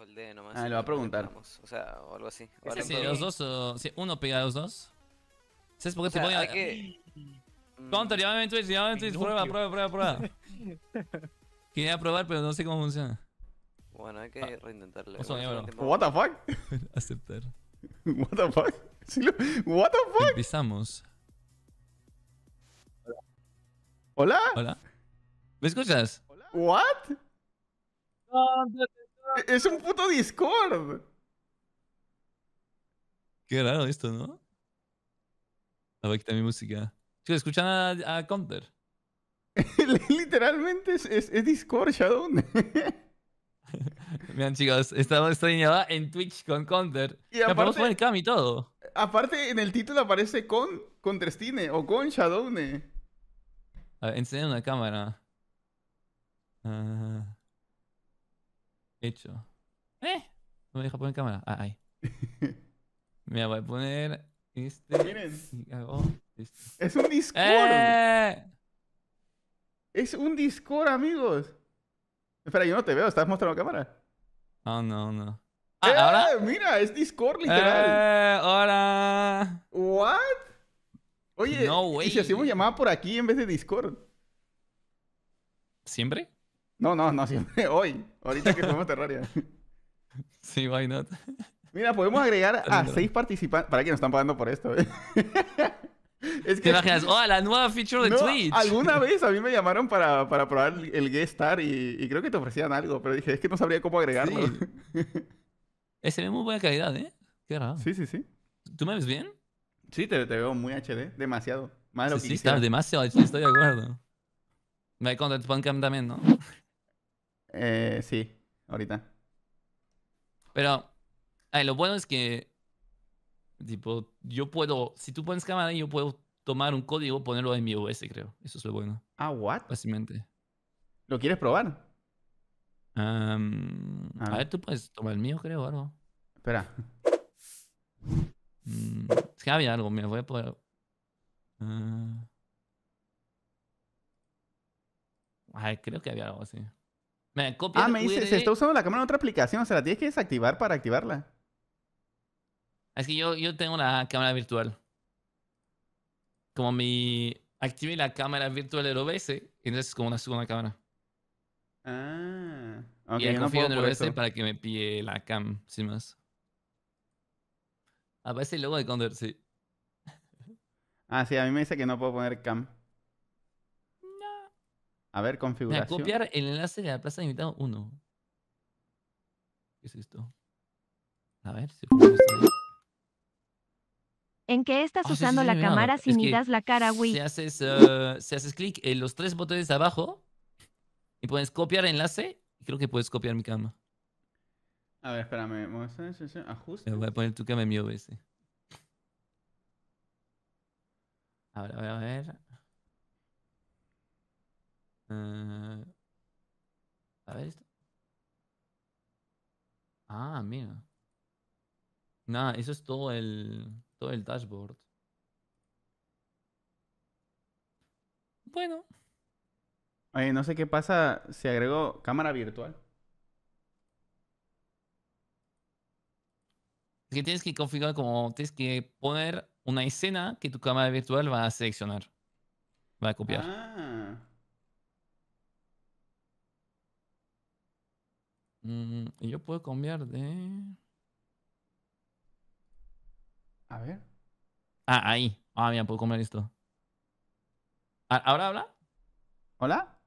el D nomás. Ah, lo va a preguntar. O sea, o algo así. sí, los dos o... uno pega a los dos. ¿Sabes por qué te sea, a... Que... Counter, llámame en Twitch, llámame en Twitch, prueba, prueba, prueba, prueba. Quería probar, pero no sé cómo funciona. Bueno, hay que ah, reintentarle. reintentarlo. What the fuck? Aceptar. What the fuck? What the fuck? Empezamos. Hola. Hola. ¿Me escuchas? What? E-, es un puto Discord. Qué raro esto, ¿no? A ver, quita mi música. Chicos, escuchan a, a Counter. Literalmente es, Discord, Shadow. Vean, chicos, estaba en Twitch con Counter. Y aparte, con poner cam y todo. Aparte, en el título aparece con Tristine o con Shadowne. A ver, enseña una cámara. Ah, ¿Eh? No me deja poner cámara. Ah, ahí. Mira, voy a poner este. Miren. Es un Discord. ¡Eh! Es un Discord, amigos. Espera, yo no te veo. ¿Estás mostrando cámara? Ah, no, no. Ah, ¡Eh! ¿ahora? Mira, es Discord, literal. Ahora. ¡Eh! ¿What? Oye, no, ¿y si hacemos llamada por aquí en vez de Discord? ¿Siempre? No, no, no, siempre hoy. Ahorita que somos Terraria. Sí, why not? Mira, podemos agregar a seis participantes. ¿Para qué nos están pagando por esto? ¿eh? es que... ¿Te imaginas? ¡Oh, la nueva feature de Twitch! Alguna vez a mí me llamaron para, probar el Guest Star y, creo que te ofrecían algo, pero dije, es que no sabría cómo agregarlo. Sí. Ese ve muy buena calidad, ¿eh? Sí, sí, sí. ¿Tú me ves bien? Sí, te, veo muy HD. Demasiado. Más sí, sí, está demasiado. Estoy de acuerdo. Me el Pancam también, ¿no? Eh, sí, ahorita. Pero, ay, lo bueno es que, tipo, yo puedo, si tú pones cámara, yo puedo tomar un código, ponerlo en mi OS, creo. Eso es lo bueno. Ah, what? básicamente ¿Lo quieres probar? A ver, tú puedes tomar el mío, creo, algo. Espera. Mm, es que había algo, me voy a poder... Ah. Ay, creo que había algo así. Me copia ah, me dice, se está usando la cámara en otra aplicación, o sea, la tienes que desactivar para activarla. Es que yo, yo tengo una cámara virtual. Como mi... Activé la cámara virtual del OBS, entonces es como una segunda cámara. Ah, ok. Y confío en el OBS para que me pille la cam, sin más. Aparece el logo de Condor, sí. Ah, sí, a mí me dice que no puedo poner cam. A ver, configuración. copiar el enlace de la plaza de invitado 1. ¿Qué es esto? A ver si ¿En qué estás ah, usando la cámara si miras la cara, güey? Si eh, haces, clic en los tres botones de abajo y puedes copiar enlace, creo que puedes copiar mi cama. A ver, espérame. Ajuste. Voy a poner tu cama en mi OBS. A ver, a ver, a ver. Eh, a ver esto. Ah, mira. Nada, eso es todo el, todo el dashboard. Bueno. no sé qué pasa si agregó cámara virtual. Es que tienes que configurar como, tienes que poner una escena que tu cámara virtual va a seleccionar. Va a copiar. Ah. Mm, y yo puedo cambiar de. A ver. Ah, ahí. Ah, mira, puedo cambiar esto. ¿Ahora habla? ¿Hola?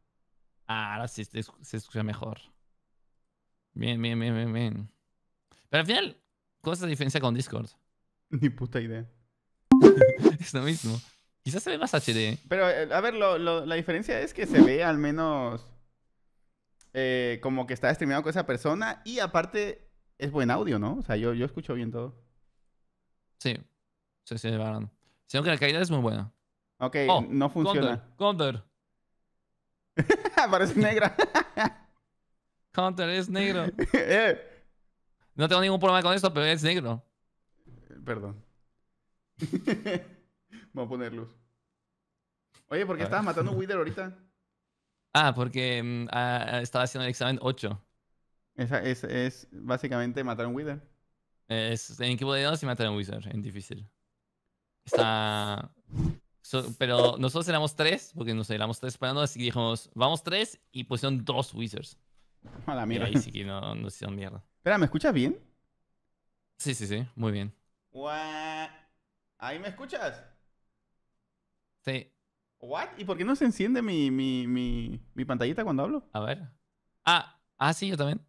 Ah, ahora sí se, escucha mejor. Bien, bien, bien, bien, bien. Pero al final, ¿cuál es la diferencia con Discord? Ni puta idea. es lo mismo. Quizás se ve más HD. ¿eh? Pero, eh, a ver, la diferencia es que se ve al menos eh, como que está streameado con esa persona y aparte es buen audio, ¿no? O sea, yo, yo escucho bien todo. Sí, sí, sí, Sino que la calidad es muy buena. Ok, oh, no funciona. Counter. Parece negra. counter es negro. Eh. No tengo ningún problema con esto, pero es negro. Perdón. Voy a poner luz. Oye, ¿por qué estabas matando a Wither ahorita? Ah, porque mm, ah, ah, estaba haciendo el examen 8. Esa es, es básicamente matar a un Wither. Es en equipo de dos y matar a un Wizard, en difícil. Está. pero nosotros éramos tres, porque nos éramos tres esperando, así que dijimos, vamos tres y pusieron dos Wizards. ahí sí que no, nos hicieron mierda. Espera, ¿me escuchas bien? Sí, sí, sí, muy bien. ¿Ahí me escuchas? Sí. ¿What? ¿Y por qué no se enciende mi, mi, mi, mi pantallita cuando hablo? A ver. Ah, ah sí, yo también.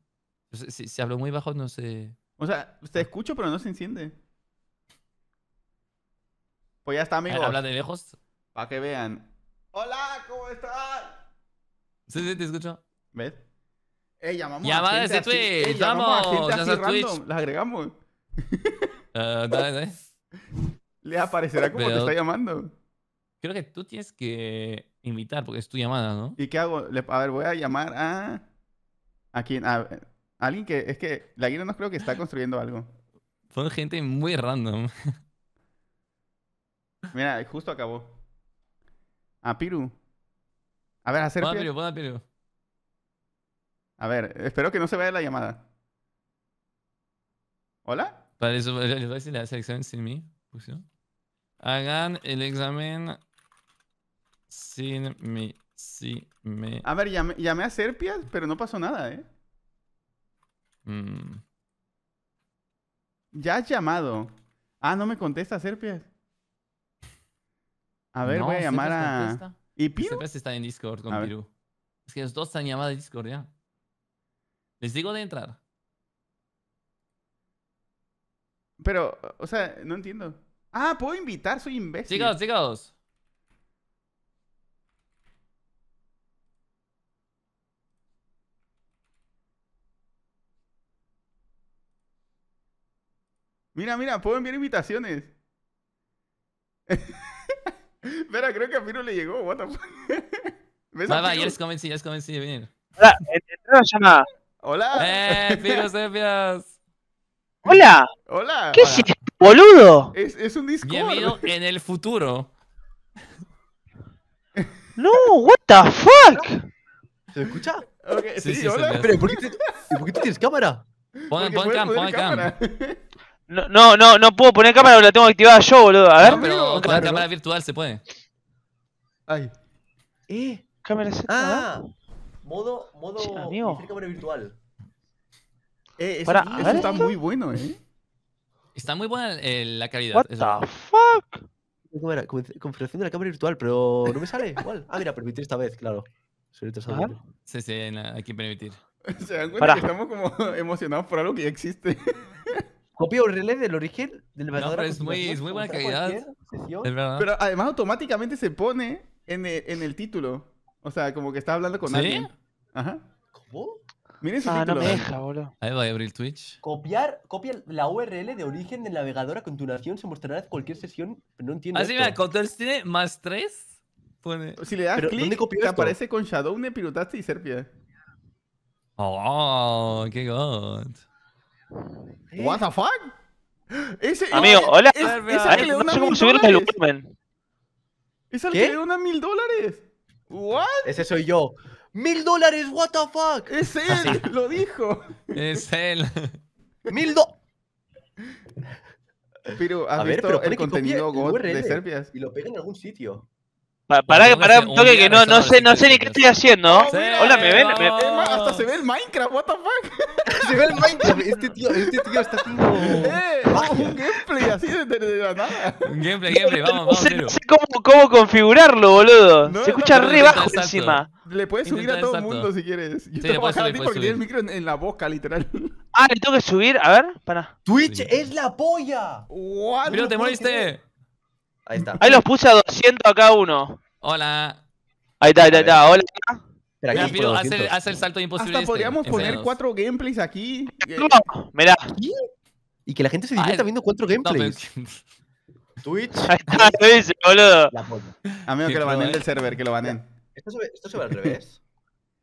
Si, hablo muy bajo, no sé. O sea, te escucho, pero no se enciende. Pues ya está, amigo. Habla de lejos. Para que vean. ¡Hola! ¿Cómo estás? Sí, sí, te escucho. ¿Ves? Eh, llamamos a desde llamamos a gente Twitch. Las agregamos. Ah, dale, dale. Le aparecerá como te está llamando. Creo que tú tienes que invitar porque es tu llamada, ¿no? ¿Y qué hago? A ver, voy a llamar a. ¿A quién? A, alguien que. Es que la guía no creo que está construyendo algo. Son gente muy random. Mira, justo acabó. A Piru. A ver, hacer. a Piru, pon a Piru. A ver, espero que no se vea la llamada. ¿Hola? Para eso, le voy a decir la selección sin mí. Hagan el examen sin mi, me. A ver, llamé, llamé a Serpias, pero no pasó nada, ¿eh? Mm. Ya has llamado. Ah, no me contesta Serpias. A ver, voy a llamar a. ¿Y Piru? Serpias está en Discord con Piru. Es que los dos están llamados a Discord ya. Les digo de entrar. Pero, o sea, no entiendo. Ah, puedo invitar, soy imbécil. Chicos, chicos. Mira, mira, puedo enviar invitaciones. Espera, creo que a Piro le llegó. What the fuck? Va, va, ya les convencí, ya les convencí de venir. Hola, llamada. Hola. Eh, eh, eh Piro Hola. Hola. ¿Qué es esto, boludo? Es, es un Discord. Bienvenido en el futuro. No, what the fuck? ¿Se escucha? sí, sí, sí hola. Pero, ¿por qué, tú tienes cámara? Pon, pon cam, pon cam. Cámara. No, no, no, no puedo poner cámara, la tengo activada yo, boludo. A ver. No, pero con la cámara virtual se puede. Ay. ¿Eh? Cámara Ah. Modo, modo sí, cámara virtual. Eh, eso, está muy bueno, eh. Está muy buena eh, la calidad. What the fuck? configuración de la cámara virtual, pero no me sale igual. Ah, mira, permitir esta vez, claro. sí, sí, hay que permitir. Se dan cuenta que estamos como emocionados por algo que ya existe. Copia URL del origen del navegador No, es muy, muy buena calidad. Pero además automáticamente se pone en el, en el título. O sea, como que está hablando con ¿Sí? alguien. Ajá. ¿Cómo? Miren su ah, No deja, boludo. Ahí va a abrir Twitch. Copiar, copia la URL de origen del navegador a continuación se mostrará en cualquier sesión, no entiendo. Así ah, mira, control tiene más tres, Pone... Si le das clic, te aparece con Shadow, Nepirutaste y Serpia. Oh, qué god. What the fuck? Ese, Amigo, hola. Es, el que le no sé cómo Es el que le mil dólares. What? Ese soy yo. ¡Mil dólares! ¡What the fuck! ¡Es él! ¡Lo dijo! ¡Es él! ¡Mil do... Pero, ¿has visto el contenido de Serbias? Y lo pega en algún sitio. Pará, pará, un toque que no, no sé, no sé ni qué estoy haciendo. Hola, ¿me ven? hasta se ve el Minecraft, what the fuck. se ve el Minecraft, este tío, este tío está haciendo... Eh, un gameplay así de, de nada. Un gameplay, gameplay, vamos, vamos, No sé, cómo, configurarlo, boludo. se escucha re bajo encima. Le puedes subir a todo el mundo si quieres. Yo te voy a porque tiene el micro en, la boca, literal. Ah, le tengo que subir, a ver, para Twitch es la polla. Mira, te moriste. Ahí está. Ahí los puse a 200 acá uno. Hola. Ahí está, ahí está, Hola. Mira, hace, el, salto el salto imposible. Hasta podríamos poner 4 cuatro gameplays aquí. Mira. ¿Y? que la gente se divierta viendo cuatro gameplays. Twitch. Ahí está, Twitch, boludo. La foto Amigo, que lo banen del server, que lo banen. Esto se esto se ve al revés.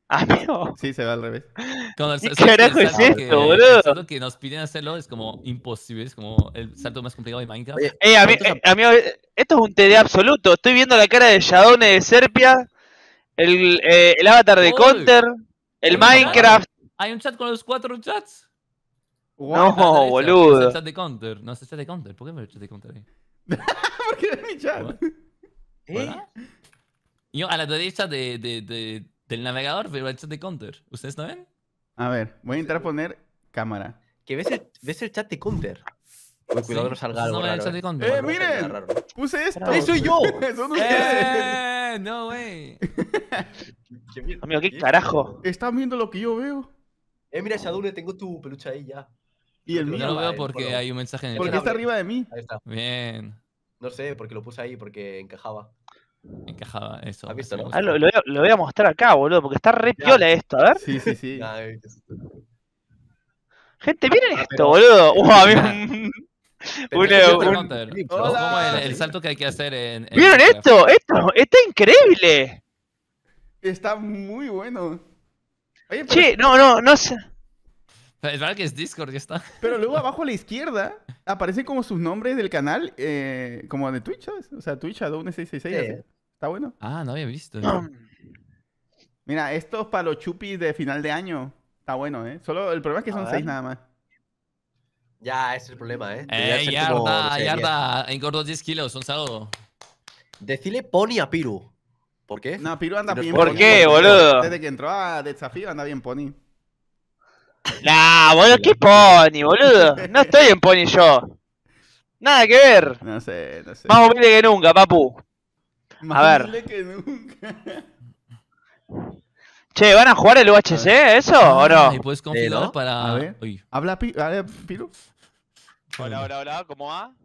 ¡Amigo! Ah, sí, se va al revés. ¿Qué carajo es esto, boludo? El que nos piden hacerlo es como imposible, es como el salto más complicado de Minecraft. ¡Ey, eh, eh esto es un TD absoluto. Estoy viendo la cara de Shadone de Serpia, el, eh, el avatar de Counter, el Minecraft. Hay un chat con los cuatro chats. no, boludo. Es el chat de Counter. No es el chat de Counter. ¿Por qué me el chat de Counter ahí? ¿Por qué no es mi chat? ¿Eh? Yo a la derecha de, de del navegador, pero el chat de counter. ¿Ustedes no ven? A ver, voy a intentar poner cámara. ves el, chat de counter. cuidado que no salga algo. raro, ¡Eh, miren! ¡Puse esto! ¡Eso soy yo! ¡Son ustedes! ¡No, eh, wey! Amigo, ¿qué carajo? Están viendo lo que yo veo. Eh, mira, Shadune, tengo tu peluche ahí ya. Y el mío. No lo veo eh, porque hay un mensaje en el chat. Porque está arriba de mí. Ahí está. Bien. No sé, porque lo puse ahí, porque encajaba encajaba eso. Ah, lo, voy a, mostrar acá, boludo, porque está re piola esto, a ver. Sí, sí, sí. Eh, Gente, miren ah, esto, boludo. a mí... un, El, salto que hay que hacer en, ¿Vieron esto? Esto está increíble. Está muy bueno. Oye, Che, no, no, no sé. Es verdad que es Discord, ya está. Pero luego abajo a la izquierda aparecen como sus nombres del canal, eh, como de Twitch, O sea, Twitch Adobe 666. Está bueno. Ah, no había visto. Mira, estos para los chupis de final de año. Está bueno, ¿eh? Solo el problema es que son seis nada más. Ya, ese es el problema, ¿eh? Eh, yarda, yarda. Engordó 10 kilos, son sábado. Decile Pony a Piru. ¿Por qué? No, Piru anda bien. ¿Por qué, boludo? Desde que entró a desafío anda bien Pony. Nah, boludo, ¿qué Pony, boludo? No estoy en Pony yo. Nada que ver. No sé, no sé. Más humilde que nunca, papu. Más a ver. Que nunca. Che, ¿van a jugar el UHC eso o no? Y puedes para. A ver. Habla, Hola, hola, hola, ¿cómo va?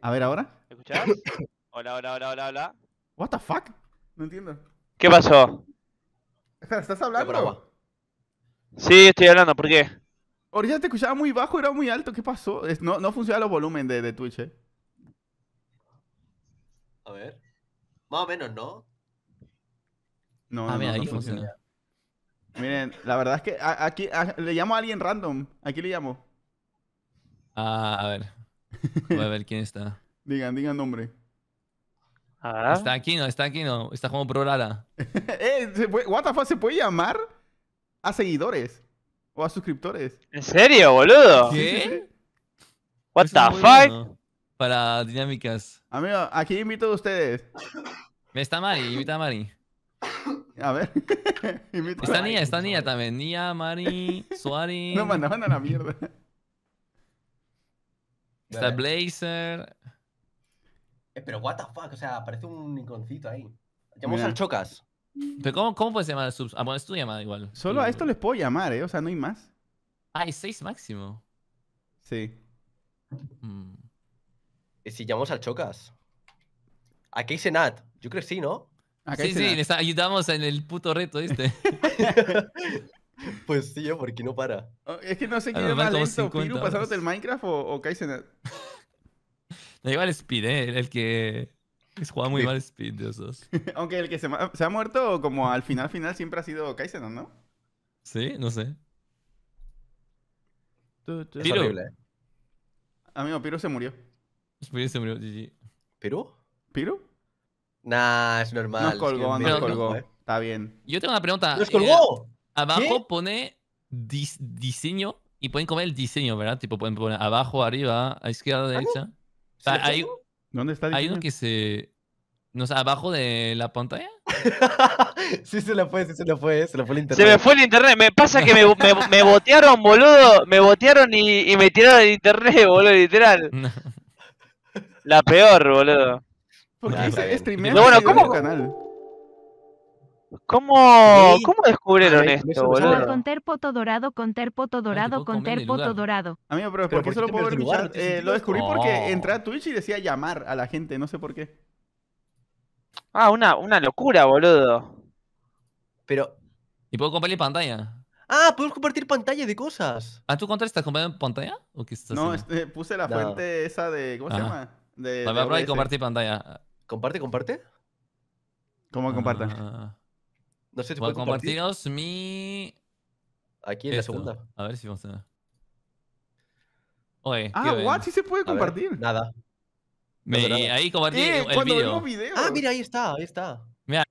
A ver, ahora. ¿Escuchas? hola, hola, hola, hola, hola. ¿What the fuck? No entiendo. ¿Qué pasó? ¿Estás hablando? Sí, estoy hablando, ¿por qué? Ahorita te escuchaba muy bajo, era muy alto, ¿qué pasó? No, no funcionaban los volúmenes de, de Twitch, eh. A ver. Más o menos, ¿no? No, ah, no, funciona. Miren, la verdad es que aquí le llamo a alguien random. Aquí le llamo. Ah, a ver. Voy a ver quién está. digan, digan nombre. Está aquí, no, está aquí, no. Está como Pro Lara. eh, ¿se puede, llamar a seguidores? ¿O a suscriptores? ¿En serio, boludo? ¿Qué? ¿What the fuck? para dinámicas. Amigo, aquí invito a ustedes. Está Mari, invita a Mari. A ver. invito está Nia, está Nia también. Nia, Mari, Suari. No mandaban a la mierda. Está Blazer. Eh, pero what the fuck, o sea, aparece un iconcito ahí. Llamamos al Chocas. ¿Pero cómo, cómo puedes llamar a subs? Ah, bueno, es tu llamada igual. Solo a esto les puedo llamar, ¿eh? O sea, no hay más. Ah, seis 6 máximo. Sí. Mm si llamamos al Chocas. A Kaizenat. Yo creo que sí, ¿no? sí, sí, les ayudamos en el puto reto, ¿viste? pues sí, yo ¿eh? porque no para. Oh, es que no sé quién es más lento, Piru pasándote el Minecraft o, o Kaizenat. No, igual Speed, ¿eh? El que es juega muy mal Speed de esos. Aunque el que se, ha muerto como al final final siempre ha sido Kaizenat, ¿no? Sí, no sé. Es horrible, Amigo, Piru se murió. Perú se Nah, es normal. Nos colgó, nos colgó. ¿eh? Está bien. Yo tengo una pregunta. ¡Nos colgó! Eh, abajo pone diseño y pueden comer el diseño, ¿verdad? Tipo, pueden poner abajo, arriba, a izquierda, ¿Ah, derecha. Ah, ¿Dónde está el diseño? Hay uno que se... No sé, abajo de la pantalla. sí, se lo fue, sí, se lo fue, se lo fue el internet. Se me fue el internet, me pasa que me, me, botearon, boludo, me botearon y, y me tiraron el internet, boludo, literal. La peor, boludo. Porque ah, es streamer bueno, ¿cómo, canal. ¿Cómo, ¿Cómo descubrieron ah, eh, esto, boludo? Con terpoto dorado, con terpoto ah, dorado, con terpoto dorado. Amigo, pero, ¿por qué lo puedo ver mi eh, lo descubrí porque entré a Twitch y decía llamar a la gente, no sé por qué. Ah, una, una locura, boludo. Pero. ¿Y puedo compartir pantalla? Ah, podemos compartir pantalla de cosas. a tu contra estás compartiendo pantalla? no, este, puse la fuente esa de. ¿Cómo se llama? De, voy a y compartir pantalla. ¿Comparte, comparte? ¿Cómo compartan? Ah, no sé si puedo compartiros mi. Aquí en la segunda. A ver si funciona. Oye. Ah, what? Sí se puede compartir. nada. ahí compartí eh, el video. Ah, mira, ahí está, ahí está. Mira.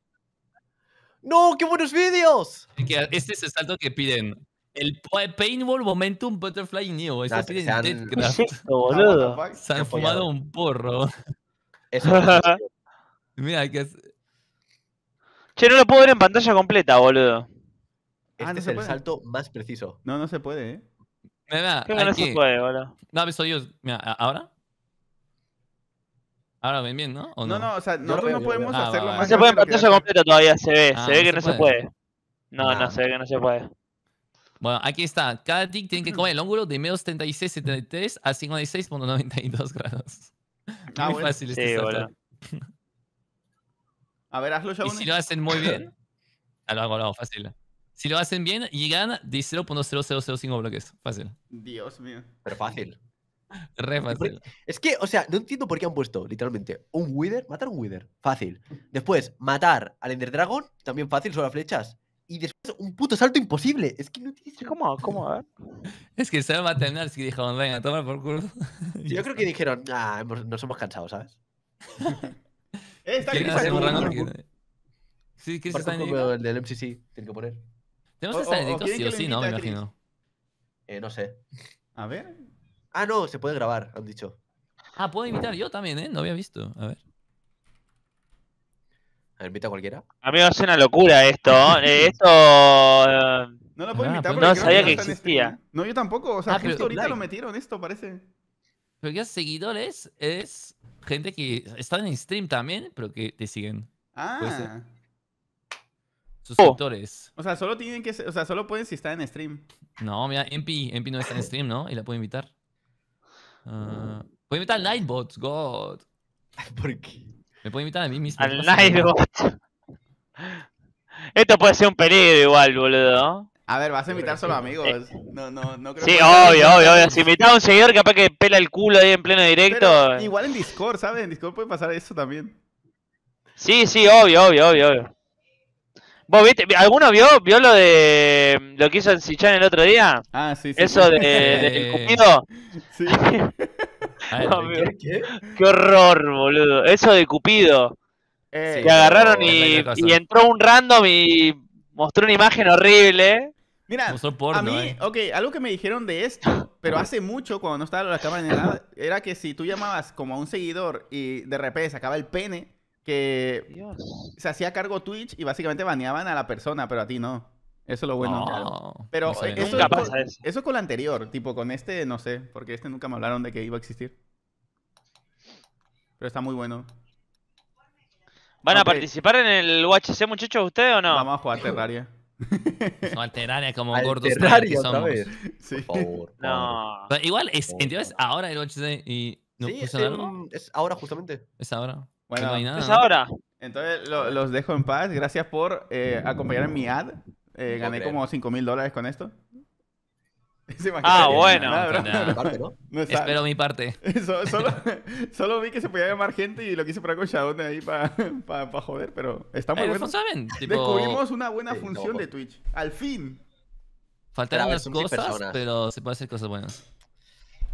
¡No! ¡Qué buenos vídeos! Este es el salto que piden. El Paintball Momentum Butterfly New. Ah, eso nah, se, boludo. se han fumado un porro. Eso Mira, que es... Che, no lo puedo ver en pantalla completa, boludo. Este ah, es el salto más preciso. No, no se puede, eh. Mira, aquí no se puede, boludo. No, Mira, ¿ahora? Ahora ven bien, ¿no? ¿O no? No, o sea, nosotros no podemos ah, hacerlo más. No se puede en pantalla completa todavía, se ve. se ve que no se puede. no, no, se ve que no se puede. Bueno, aquí está. Cada tick tiene que comer el ángulo de menos 36,73 a 56,92 grados. Ah, muy fácil este A ver, hazlo ya. Y si lo hacen muy bien, a ah, lo hago, lo fácil. Si lo hacen bien, llegan de 0.0005 bloques. Fácil. Dios mío. Pero fácil. Re fácil. Es que, o sea, no entiendo por qué han puesto, literalmente, un Wither, matar un Wither. Fácil. Después, matar al Ender Dragon, también fácil, solo las flechas y después un puto salto imposible. Es que no tienes. ¿Cómo? ¿Cómo? Es que se va a terminar. si que dijeron, venga, toma por culo. Yo creo que dijeron, ah, nos hemos cansado, ¿sabes? eh, está que Sí, Chris está en El del MCC, tiene que poner. Tenemos que estar en sí o sí, ¿no? Me imagino. Eh, no sé. A ver. Ah, no, se puede grabar, han dicho. Ah, puedo invitar yo también, ¿eh? No había visto. A ver. ¿Invita a cualquiera? Amigo, es una locura esto. ¿eh? esto. No lo puedo ah, invitar pues porque no sabía que, este existía. No, yo tampoco. O sea, ah, justo ahorita lo metieron esto, parece. Pero Porque seguidores es gente que está en stream también, pero que te siguen. Ah. Suscriptores. Oh. O sea, solo tienen que, o sea, solo pueden si están en stream. No, mira, MP, MP no está en stream, ¿no? Y la puedo invitar. Ah, puedo invitar a Nightbot, God. ¿Por qué? Me puedo invitar a mí mismo. Al Nightbot. Esto puede ser un peligro igual, boludo. A ver, vas a invitar solo amigos. No, no, no creo sí, obvio, obvio, obvio. Si invitas a un seguidor, capaz que pela el culo ahí en pleno directo. igual en Discord, ¿sabes? En Discord puede pasar eso también. Sí, sí, obvio, obvio, obvio, obvio. ¿Vos viste? ¿Alguno vio, vio lo de lo que hizo el Sichán el otro día? Ah, sí, sí. Eso de, el del cupido. Sí. qué? horror, boludo. Eso de Cupido. que eh, agarraron y, entró un random y mostró una imagen horrible. Mira, a mí, eh. ok, algo que me dijeron de esto, pero hace mucho cuando no estaba la cámara nada, era que si tú llamabas como a un seguidor y de repente sacaba el pene, que se hacía cargo Twitch y básicamente baneaban a la persona, pero a ti no. Eso es lo bueno. Pero eso, es con la anterior, tipo con este, no sé, porque este nunca me hablaron de que iba a existir. Pero está muy bueno. ¿Van a participar en el UHC, muchachos, ustedes o no? Vamos a jugar Terraria. No, Terraria como gordos que Por favor, no. igual, es, entonces ahora el UHC y sí, es, es ahora justamente. Es ahora. Bueno, es ahora. Entonces los dejo en paz. Gracias por eh, acompañar en mi ad. Eh, gané como 5.000 mil dólares con esto. Ah, bueno. ¿no? Espero mi parte. Solo, vi que se podía llamar gente y lo quise para con Shadow ahí para joder, pero está muy bueno. saben? Descubrimos una buena función de Twitch. Al fin. Faltarán las cosas, pero se pueden hacer cosas buenas.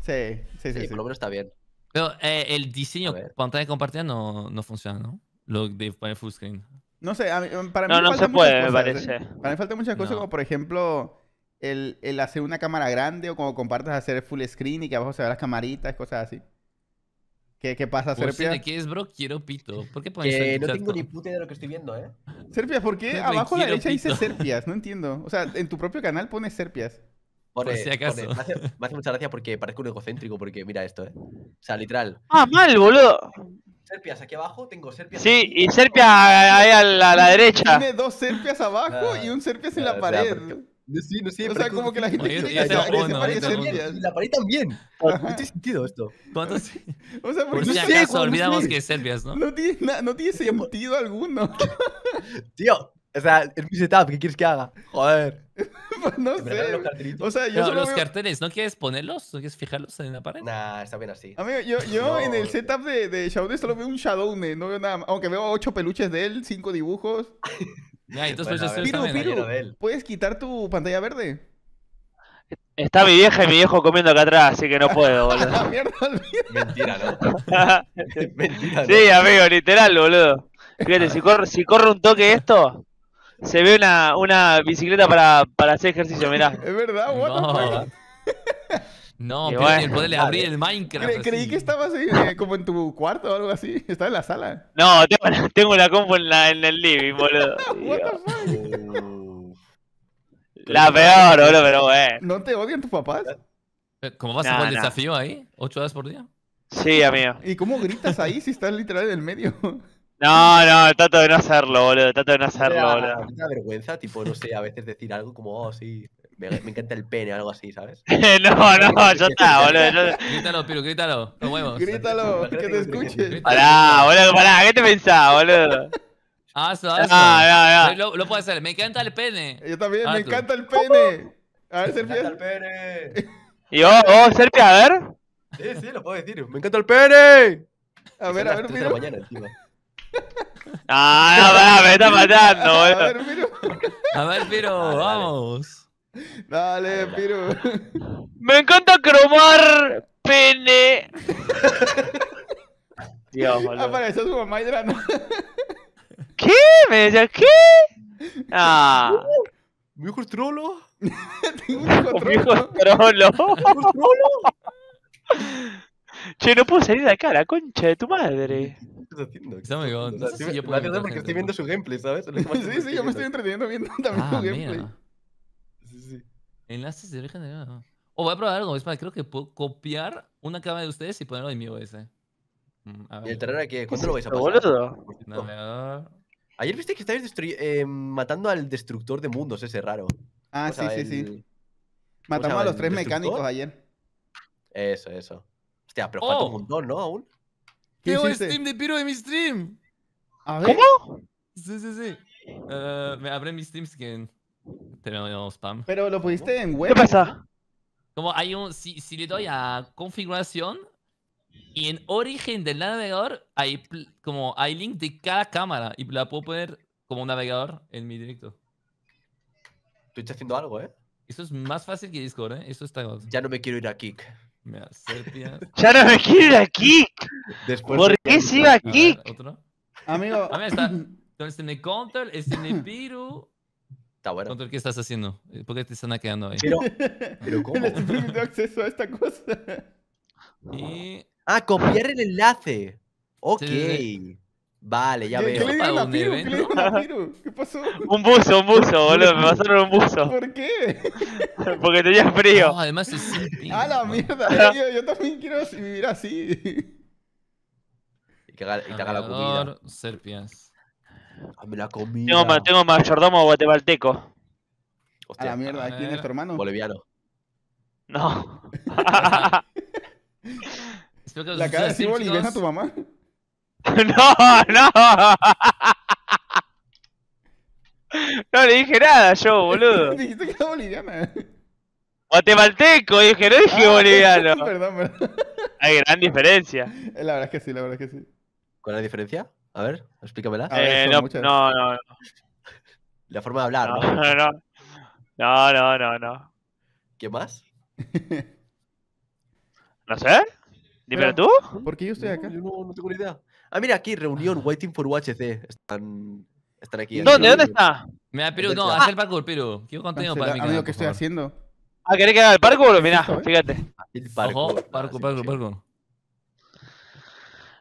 Sí, sí, sí. El logro está bien. Pero eh, el diseño pantalla compartida no, no funciona, ¿no? Lo de poner full screen. No sé, em, para mí no, falta se puede, ¿eh? Para mí muchas cosas, como por ejemplo, el, hacer una cámara grande o como compartas hacer full screen y que abajo se vean las camaritas, cosas así. ¿Qué, pasa, Serpias? qué es bro, quiero pito. ¿Por qué pones no tengo ni puta de lo que estoy viendo, ¿eh? Serpias, ¿por qué abajo a la derecha dice Serpias? No entiendo. O sea, en tu propio canal pones Serpias. Por eh, si eh, acaso. me, hace, mucha gracia porque parezco un egocéntrico, porque mira esto, ¿eh? O sea, literal. Ah, mal, boludo. Serpias aquí abajo, tengo serpias. Sí, y serpia ahí a la, derecha. Tiene dos serpias abajo ah, y un serpias en la pared. No Sí, no sé, o sea, como que la gente quiere que se la pared también. No tiene sentido esto. ¿Cuántos? O Por si acaso, olvidamos que es serpias, ¿no? No tiene, no tiene sentido alguno. Tío, o sea, el mi setup, ¿qué quieres que haga? Joder. pues no sé. O sea, yo los carteles, ¿no quieres ponerlos? ¿No quieres fijarlos en la pared? Nah, está bien así. Amigo, yo, yo en el setup de, de solo veo un Shadowne, no veo nada más. Aunque veo ocho peluches de él, cinco dibujos. Ya, entonces pues, Piru, Piru, ¿puedes quitar tu pantalla verde? Está mi vieja y mi viejo comiendo acá atrás, así que no puedo, boludo. Ah, Mentira, ¿no? Mentira, ¿no? Sí, amigo, literal, boludo. Fíjate, si corre, si corre un toque esto, se ve una, una bicicleta para, para, hacer ejercicio, mirá. Es verdad, what No, pero bueno, el poderle abrir el Minecraft. creí que estabas ahí, eh, como en tu cuarto o algo así. Estaba en la sala. No, tengo la, compu en, la, en el living, boludo. What the fuck? La peor, boludo, pero bueno. ¿No te odian tus papás? Eh, ¿Cómo vas con a jugar el desafío ahí? ¿Ocho horas por día? Sí, amigo. ¿Y cómo gritas ahí si estás literal en el medio? No, no, trato de no hacerlo, boludo. Trato de no hacerlo, boludo. Me vergüenza, tipo, no sé, a veces decir algo como, oh, sí, me, encanta el pene o algo así, ¿sabes? no, no, yo está, boludo. Grítalo, Piru, grítalo. Nos vemos. Grítalo, que te escuche Pará, boludo, pará, ¿qué te pensás, boludo? Ah, eso, eso. no, no. Lo, lo puedo hacer, me encanta el pene. Yo también, me encanta el pene. A ver, Serpia. Me encanta el pene. Y vos, oh, Serpia, a ver. Sí, sí, lo puedo decir. Me encanta el pene. A ver, a ver, Piru. Mañana, Ah, no, me está matando, A ver, piro A ver, piro, ah, vamos. Dale, piro Me encanta cromar pene. Dios, ah, boludo. eso es mamá hidrando. ¿Qué? ¿Me decías qué? Ah. ¿Mi hijo es trolo? ¿Tengo un hijo trolo? ¿Mi hijo es trolo? Che, no puedo salir de acá, la concha de tu madre haciendo? ¿Qué estás haciendo? No, sé si yo porque estoy viendo su gameplay, ¿sabes? Este ah, sí, sí, yo me estoy entreteniendo viendo también ah, su gameplay. Sí, sí. Enlaces de origen de. O voy a probar algo, es para creo que puedo copiar una cámara de ustedes y ponerlo en mi OS mm, A ver. ¿Y el terror aquí? ¿Cuánto lo vais a pasar? Ayer viste que estabais destruyendo... Eh, matando al destructor de mundos, ese raro. Ah, sí, sí, sí. Matamos a los tres mecánicos ayer. Eso, eso. Hostia, pero falta un oh. montón, ¿no? Aún. Tengo el stream de Piro en mi stream. ¿Cómo? Sí, sí, sí. Eh, me abre mi stream que te spam. Pero lo pudiste en web. ¿Qué pasa? Como hay un. Si, si le doy a configuración y en origen del navegador hay como hay link de cada cámara y la puedo poner como navegador en mi directo. Estoy haciendo algo, ¿eh? Eso es más fácil que Discord, ¿eh? Eso está. Ya no me quiero ir a Kik. Me acertias. ¡Ya no me quiero ir aquí! Después ¿Por qué sigo aquí? ¿Otro? Amigo. Ah, a está. Entonces control, este Counter, es este el Piru. Está bueno. Counter, ¿qué estás haciendo? Eh, ¿Por qué te están quedando ahí? Pero, ¿pero ¿cómo? estoy permitió acceso a esta cosa. Y... Ah, copiar el enlace. Ok. Vale, ya veo. ¿Qué le dieron a ¿Qué pasó? un buzo, un buzo, boludo. Me pasaron un buzo. ¿Por qué? Porque tenía frío. además es simple. ¡Ah, la mierda! yo, yo también quiero vivir así. y te haga la comida. Serpias. Dame la comida. Tengo, tengo mayordomo guatemalteco. A la mierda, ¿quién es tu hermano? boliviano. No. La cara de y y boliviana a tu mamá. no, no. No le dije nada yo, boludo. Dijiste que era boliviana. Guatemalteco, dije, no dije ah, boliviano. Perdón, perdón. Hay gran diferencia. Eh, la verdad es que sí, la verdad es que sí. ¿Cuál es la diferencia? A ver, explícamela. eh, no, no, no, La forma de hablar, ¿no? No, no, no, no, no. no. ¿Qué más? no sé pero tú? ¿Por qué yo estoy acá? Yo no, tengo ni idea. Ah, mira aquí, reunión, ah. Waiting for UHC Están, están aquí. ¿Dónde? ¿Dónde está? Me da Perú, no, haz el parkour, piru Quiero contenido para mí. ¿Qué que estoy haciendo. Ah, ¿querés quedar el parkour? Mira, fíjate. El parkour. parkour, parkour, parkour.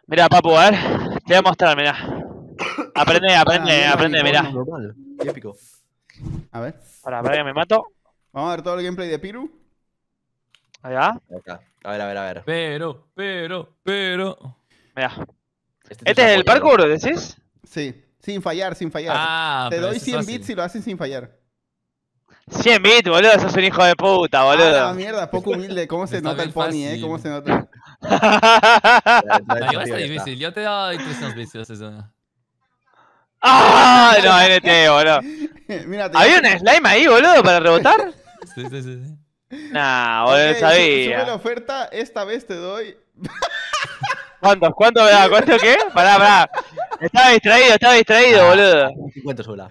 Mira, papu, a ver. Te voy a mostrar, ah, mira Aprende, aprende, aprende, mira Qué épico. A ver. Para, para que me mato. Vamos a ver todo el gameplay de Piru. Allá. A ver, a ver, a ver. Pero, pero, pero. Mira. Este, ¿Este, es el parkour, decís? Sí, sin fallar, sin fallar. Ah, te doy 100 bits si lo haces sin fallar. 100 bits, boludo, sos un hijo de puta, ah, boludo. mierda, poco humilde. ¿Cómo se nota el pony, eh? ¿Cómo se nota? no, difícil. Yo te doy 300 bits si haces ¡Ah! No, NT, boludo. Mira, ¿Había un slime ahí, boludo, para rebotar? sí, sí. sí. Nah, vos okay, sabía. Sube la oferta, esta vez te doy. ¿Cuántos? ¿Cuánto ¿Cuánto qué? Pará, pará. Estaba distraído, estaba distraído, ah, boludo. 50 sola.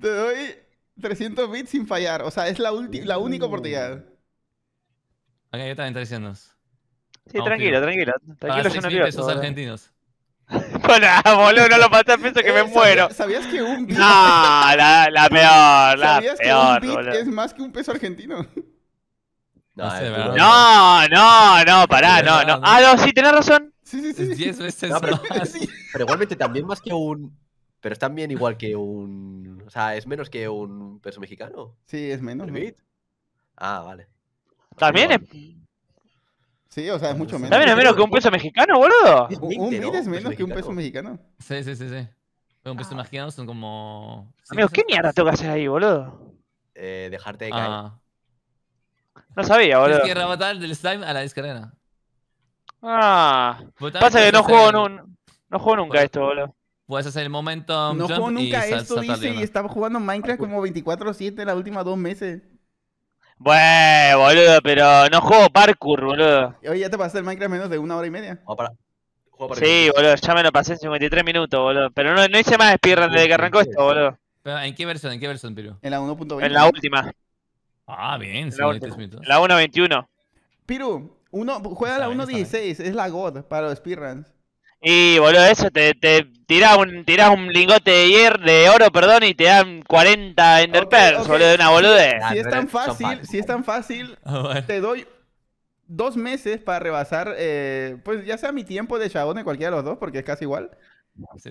Te doy 300 bits sin fallar. O sea, es la, la única uh. oportunidad. Ok, yo también 300. Sí, tranquilo, tranquilo, tranquilo. Tranquilo, yo no quiero. pesos ¿eh? argentinos. Hola, boludo, no lo pasé a que me eh, muero. ¿Sabías que un bit... No, la, la peor, la ¿Sabías peor, que un bit es más que un peso argentino? No, no, no, pará, no, no. Ah, no, sí, tenés razón. Sí, sí, sí. veces pero, pero igualmente también más que un. Pero es también igual que un. O sea, es menos que un peso mexicano. Sí, es menos. bit. Ah, vale. También es. Sí, o sea, es mucho menos. ¿También es menos que un peso mexicano, boludo? Un mil es menos que un peso mexicano. Sí, sí, sí, sí. Un peso ah. mexicano son como. Amigo, ¿qué mierda tengo que hacer ahí, boludo? Eh, dejarte de ah. caer. Ah. No sabía, boludo. Tienes que rebotar del slime a la descarrera. Ah. Pasa que no juego, no juego nunca esto, boludo. Puedes hacer el momentum. No juego nunca esto, dice, y estaba jugando Minecraft como 24-7 las últimas dos meses. Bueno, boludo, pero no juego parkour, boludo. hoy ya te pasé el Minecraft menos de una hora y media. O para... Sí, boludo, ya me lo pasé en 53 minutos, boludo. Pero no, no hice más speedrun desde que arrancó esto, boludo. ¿En qué versión? ¿En qué versión, Piru? En la 1.20. En la última. Ah, bien, la, la 1.21. Piru, uno, juega la 1.16, es la God para los speedruns. Y boludo, eso te, te un, un lingote de hier, de oro, perdón, y te dan 40 enderpearls, okay, boludo, de una boludez. Si es tan fácil, si es tan fácil, te doy dos meses para rebasar, eh, pues ya sea mi tiempo de chabón de cualquiera de los dos, porque es casi igual.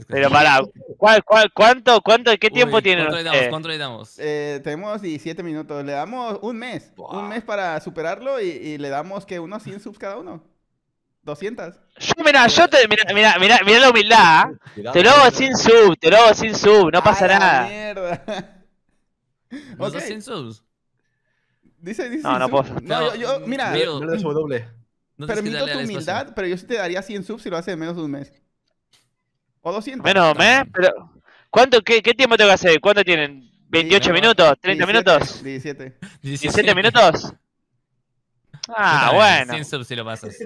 Pero para, ¿cuál, cuál, cuánto, cuánto, qué tiempo tiene ¿Cuánto le damos? Eh, le damos? Eh, tenemos 17 minutos, le damos un mes, un mes para superarlo y, le damos que unos 100 subs cada uno. 200. mira, yo te, mira, mira, mira, la humildad. ¿ah? te lo hago sin sub, te lo hago sin sub, no pasa nada. Mierda. okay. sin subs? Dice, dice. No, no puedo. No, yo, yo, yo, mira. Yo, doble. permito tu humildad, pero yo sí te daría 100 subs si lo haces en menos de un mes. O 200. Menos, ¿eh? Pero, ¿cuánto, qué, tiempo tengo que hacer? ¿Cuánto tienen? ¿28 minutos? ¿30 minutos? 17. ¿17 minutos? Ah, bueno. Sin sub si lo pasas.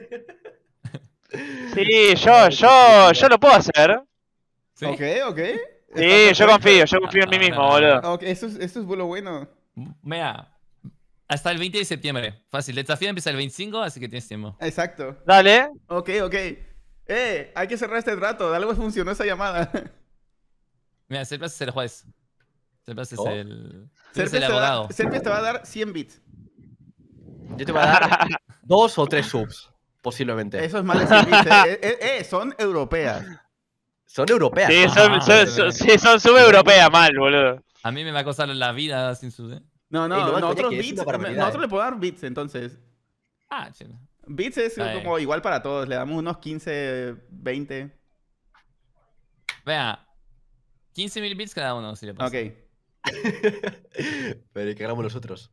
Sí, yo, yo, yo lo puedo hacer. ¿Sí? Ok, ok. Sí, yo confío, yo confío en mí ah, mismo, boludo. Okay, eso, es, eso es lo bueno. Mira, hasta el 20 de septiembre. Fácil, el desafío empieza el 25, así que tienes tiempo. Exacto. Dale. Ok, ok. ¡Eh! Hay que cerrar este trato. De algo funcionó esa llamada. Mira, Serpias es el juez. Serpias es el. Oh. abogado. Serpias te va a dar 100 bits. Yo te voy a dar dos o tres subs, posiblemente. Eso es mal eh. eh, eh, eh, son europeas. Son europeas. Sí, son, sub ah, son, mal, boludo. A mí me va a costar la vida sin subs, eh. No, no, nosotros, bits, nosotros le podemos dar bits, entonces. Ah, chino. Bits es como igual para todos. Le damos unos 15, 20. Vea. 15 mil bits cada uno, si le pasa. Ok. Pero ¿y qué ganamos nosotros?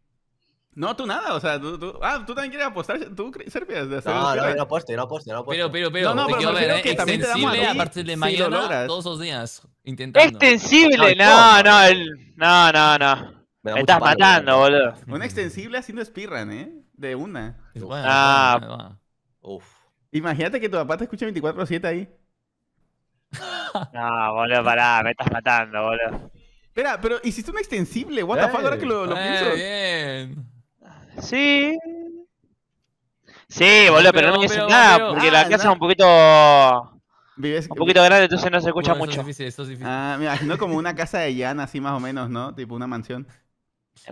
No, tú nada, o sea, tú, ah, tú también quieres apostar, tú, Serpias. De no, no, no aposté no aposté, no Pero, pero, pero, no, no, ver, que extensible también te damos a, a partir de mañana, todos los días, intentando. Extensible, no, no, no, no, no. Me, estás matando, boludo. Un extensible haciendo speedrun, eh. De una. ah. Uf. Imagínate que tu papá te escucha 24-7 ahí. no, boludo, pará, me estás matando, boludo. Espera, pero hiciste una extensible, what the fuck, ahora que lo, lo eh, pienso. bien. Sí. Sí, boludo, pero, no me dicen nada, porque la ah, casa es un poquito... Vives, un poquito grande, entonces no se escucha mucho. es difícil, eso es difícil. Ah, imagino como una casa de llana, así más o menos, ¿no? Tipo una mansión.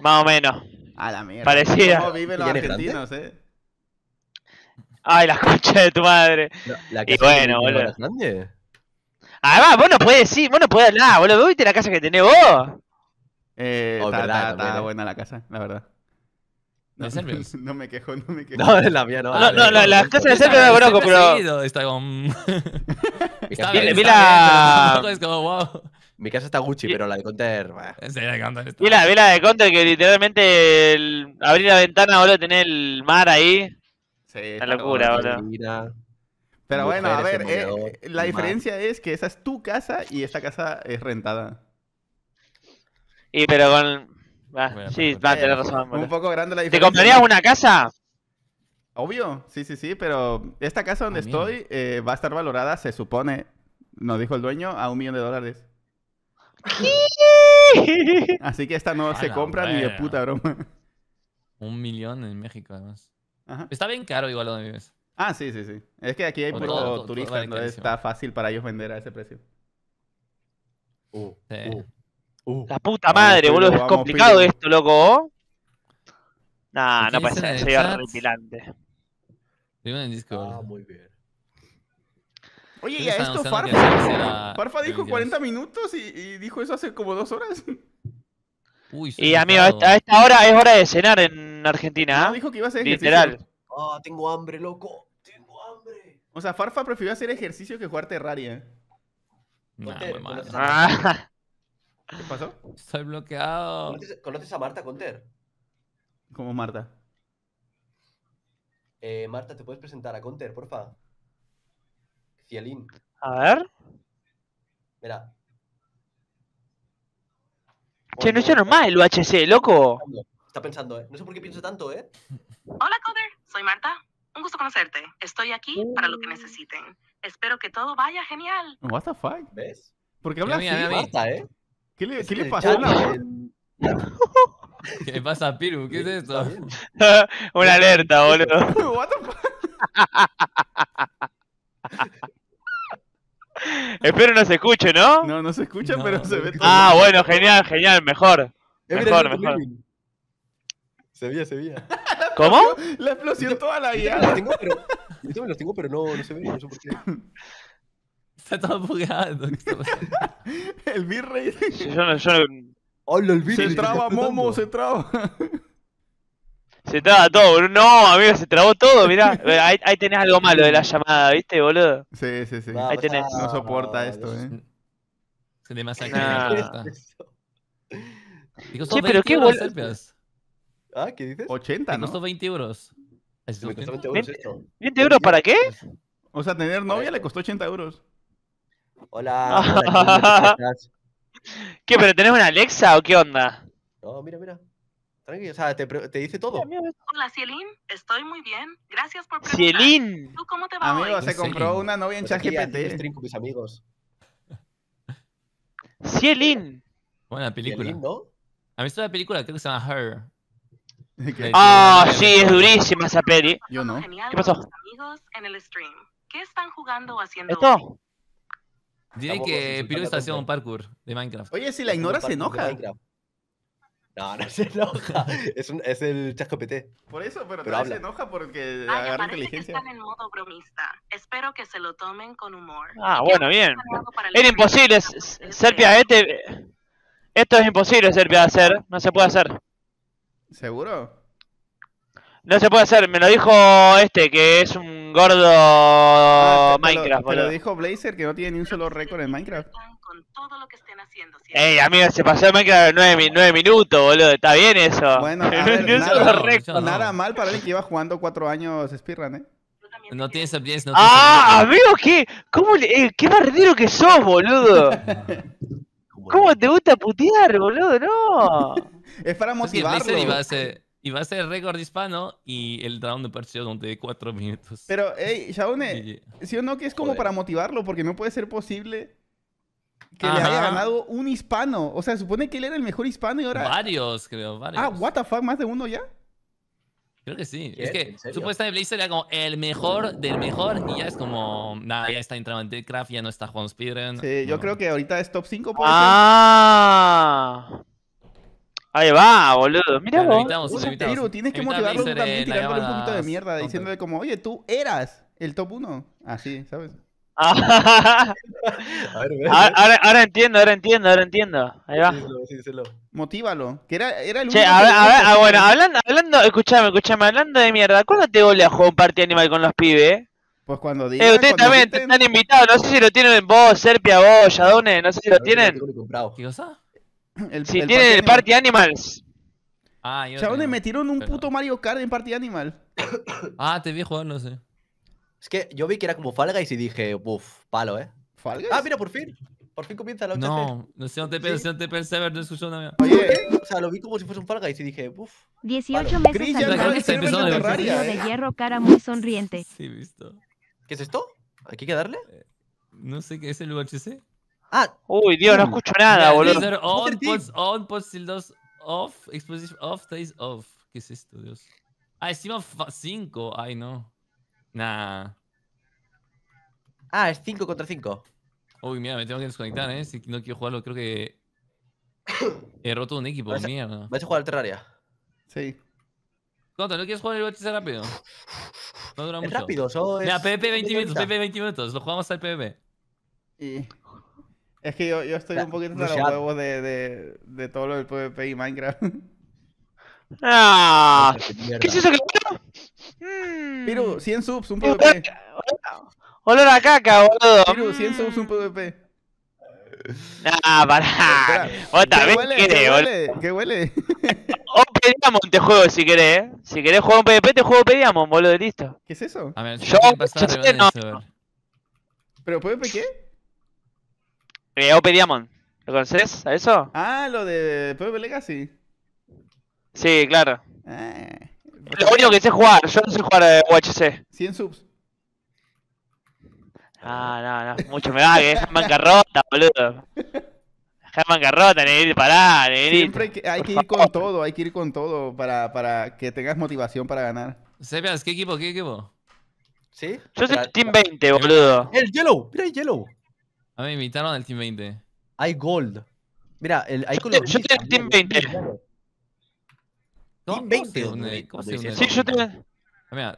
Más o menos. A la mierda. Parecida. ¿Cómo viven los argentinos, eh? Ay, la concha de tu madre. La, la y bueno, boludo. grande? Además, vos no puedes decir, vos no puedes hablar, boludo. ¿Viste la casa que tenés vos? Eh, oh, está, verdad, está, está, buena la casa, la verdad. No, no, me quejo, no me quejo. No, es la mía no. No, no, la, casa de Sergio la conozco, pero. Está como. está bien, mira. Es como, wow. Mi casa está Gucci, pero la de Conter... Mira, Sí, la de Conter la, de que literalmente abrir la ventana, ahora tener el mar ahí. Sí, la locura, boludo. Pero bueno, a ver, eh, eh, la diferencia es que esa es tu casa y esta casa es rentada. Y pero con. sí, va, tener eh, razón. Un poco grande la diferencia. ¿Te comprarías una casa? Obvio, sí, sí, sí, pero esta casa donde estoy va a estar valorada, se supone, nos dijo el dueño, a un millón de dólares. Así que esta no se compra ni de puta broma. Un millón en México, además. Está bien caro igual lo donde vives. Ah, sí, sí, sí. Es que aquí hay puro turista, entonces está fácil para ellos vender a ese precio. Uh, uh, uh. La puta madre, boludo. es complicado esto, loco. Nah, no pasa nada. Sería Dime en Discord. Ah, muy bien. Oye, y a esto Farfa. Farfa dijo 40 minutos y, dijo eso hace como dos horas. Uy, y amigo, a esta hora es hora de cenar en Argentina. ¿ah? dijo que iba a hacer Literal. ejercicio. Literal. Ah, tengo hambre, loco. Tengo hambre. O sea, Farfa prefirió hacer ejercicio que jugar Terraria. No. ¿Qué pasó? Estoy bloqueado. ¿Conoces, a Marta Conter? ¿Cómo Marta? Eh, Marta, ¿te puedes presentar a Conter, porfa? Cielín. A ver. Mira. Che, no es normal el UHC, loco. Está pensando, ¿eh? No sé por qué pienso tanto, ¿eh? Hola, Coder. Soy Marta. Un gusto conocerte. Estoy aquí para lo que necesiten. Espero que todo vaya genial. What the fuck? ¿Ves? ¿Por qué hablas así, Marta, eh? ¿Qué le, ¿qué le a ¿Qué le pasa a Piru? ¿Qué es esto? Una alerta, boludo. What the fuck? Espero no se escuche, ¿no? No, no se escucha, pero se ve todo. Ah, bueno, genial, genial, mejor. mejor, mejor. Se veía, se veía. ¿Cómo? La explosión toda la vida. Los tengo, pero, yo los tengo, pero no, no se ve, no sé por qué. Está todo bugueado. el virrey. Yo yo... el virrey. Se traba, Momo, se traba. Se traba todo, No, amigo, se trabó todo, mirá. Ahí, tenés algo malo de la llamada, ¿viste, boludo? Sí, sí, sí. No, pues, tenés. No, soporta esto, ¿eh? Se le masacra. Digo, pero qué bol... Ah, ¿qué dices? 80, ¿no? costó 20 euros. ¿20 euros, para qué? O sea, tener novia le costó 80 euros. Hola. hola ¿Qué? ¿Pero tenés una Alexa o qué onda? No, mira, mira. Tranquilo, o sea, te, te dice todo. Hola, Cielin, estoy muy bien. Gracias por preguntar. Cielin ¿Tú cómo te va Amigo, se compró una novia en ChatGPT. Estoy con mis amigos. Cielin. Buena película. Cielin, ¿no? visto la película? Creo que se llama Her. Este, ah, oh, sí, es durísima esa peli. Yo no. ¿Qué pasó? Amigos en el stream. ¿Qué están jugando o haciendo? ¿Esto? Diré que Piru está haciendo un parkour de Minecraft. Oye, si la ignora se enoja. No, no se enoja. Es, un, es el Por eso, pero, pero se enoja porque agarra inteligencia. Están en modo bromista. Espero que se lo tomen con humor. Ah, bueno, bien. Es imposible serpia este Esto es imposible serpia hacer. No se puede hacer. ¿Seguro? No se puede hacer. Me lo dijo este, que es un gordo ah, Minecraft. Me lo, dijo Blazer, que no tiene ni un solo récord en Minecraft todo lo que estén haciendo. Ey, amigo, se pasó más que nueve, minutos, boludo. Está bien eso. Bueno, nada, mal para el que iba jugando cuatro años Espirran, ¿eh? No tienes experiencia. No ah, amigo, ¿qué? ¿Cómo eh, ¿Qué barrero que sos, boludo? ¿Cómo te gusta putear, boludo? No. es para motivarlo. Y va a ser el récord hispano y el round de partido de cuatro minutos. Pero, hey, Shaune, ¿sí o no que es como para motivarlo, porque no puede ser posible que le haya ganado un hispano. O sea, supone que él era el mejor hispano y ahora. Varios, creo, varios. Ah, what the fuck, más de uno ya. Creo que sí. Es que supuestamente Blaze era como el mejor del mejor y ya es como, nada, ya está entrando en craft ya no está Juan Speedren. Sí, yo creo que ahorita es top 5. ¿por ah. Ahí va, boludo. Mira lo vos. Evitamos, tienes que motivarlo también tirándole un poquito de mierda, diciéndole como, oye, tú eras el top 1. Así, ¿sabes? Ah. ahora, entiendo, ahora entiendo, ahora entiendo. Ahí va. Motívalo. Que era, era el che, ah, bueno, hablando, hablando, escuchame, escuchame, hablando de mierda, ¿cuándo te a jugar un party animal con los pibes? Pues cuando digan, eh, ustedes también están invitados, no sé si lo tienen vos, Serpia, vos, Yadone, no sé si lo tienen. si tienen el Party Animals. Ah, yo me tiró un puto Mario Kart en Party Animal. ah, te vi jugar, no sé. Es que yo vi que era como falga Guys y dije, uff, palo, ¿eh? ¿Falga? Ah, mira, por fin. Por fin comienza la 8 No, no sé, no te pensé, no te pensé no nada. Oye, o sea, lo vi como si fuese un falga Guys y dije, uff. 18 meses al no, se empezó de, de hierro, cara muy sonriente. Sí, visto. ¿Qué es esto? ¿Aquí que darle? Eh, no sé qué es el UHC. Ah, uy, Dios, no escucho nada, boludo. On, post, on, post, dos off, exposition, off, taste, off. ¿Qué es esto, Dios? Ah, encima 5. Ay, no. Nah. Ah, es 5 contra 5. Uy, mira, me tengo que desconectar, ¿eh? Si no quiero jugarlo, creo que he roto un equipo, mía, ¿no? mierda. ¿Vas a jugar al Terraria? Sí. ¿Cuánto? ¿no quieres jugar el Batista rápido? No dura mucho. Es rápido, solo es... Mira, PvP 20 minutos, PvP 20 minutos. Lo jugamos al PvP. Es que yo, yo estoy un poquito de los huevos de, de, de todo lo del PvP y Minecraft. ¡Ah! ¿Qué es eso que Piru, 100 mm. subs, un PvP. Hola la caca, boludo. Piru, 100 subs, un PvP. Nah, pará. Otra huele, ¿Qué huele? ¿Qué huele? o Pediamon te juego si querés. Eh. Si querés jugar un PvP, te juego Pediamon, boludo, listo. ¿Qué es eso? yo, yo sé, no. ¿Pero PvP qué? Eh, OP ¿Lo conoces a eso? Ah, lo de PvP Legacy. Sí, claro. Ah. Lo único que sé jugar, yo no sé jugar de eh, UHC. 100 subs. ah no, no, mucho me va, que es bancarrota, boludo. en bancarrota, negrito, pará, negrito. Siempre hay que ir con todo, hay que ir con todo para, para que tengas motivación para ganar. Sepias, ¿qué equipo, qué equipo? ¿Sí? Yo soy el Team 20, boludo. El Yellow, mira el Yellow. A mí me invitaron al Team 20. Hay Gold. Mira, el, hay Yo, yo soy el Team 20. Team 20. sí, yo tengo... Ah,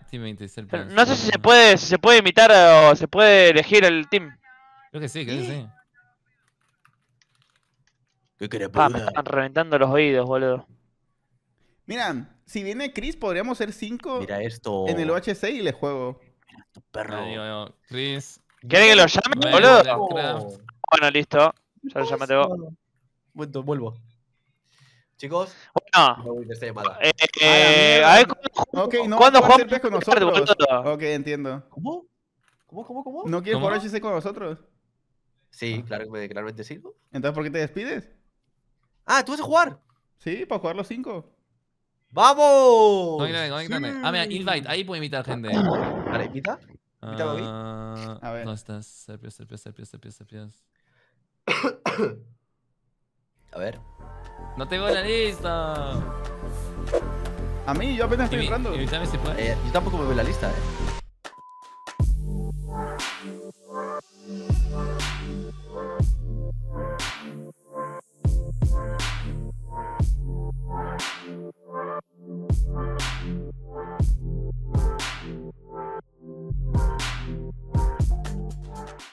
no sé si se puede, imitar eh, o se puede elegir el team. Creo que sí, creo que sí. ¿Qué querés, me están reventando los oídos, boludo. Miran, si viene Chris, podríamos ser 5 en el OHC y le juego. Mira, tu perro. Digo, Chris. ¿Quieres que lo llame, boludo? Bueno, listo. Ya lo llamate vos. Vuelvo. Chicos, bueno, eh, ah, eh a ver, ¿cuándo, okay, no ¿cuándo con nosotros? ok, entiendo. ¿Cómo? ¿Cómo, cómo, cómo? ¿No quieres jugar HC con nosotros? Sí, ah. claro, claramente sí. Entonces, ¿por qué te despides? Ah, ¿tú vas a jugar? Sí, para jugar los cinco. ¡Vamos! A ver, Ah, mira, invite, ahí puedo invitar gente. Vale, quita. Invita a ah, a ver. ¿Dónde estás? Serpios, serpios, serpios, serpios, serpios. A ver. No tengo la lista. A mí, yo apenas estoy entrando. Eh, yo tampoco me veo la lista, eh.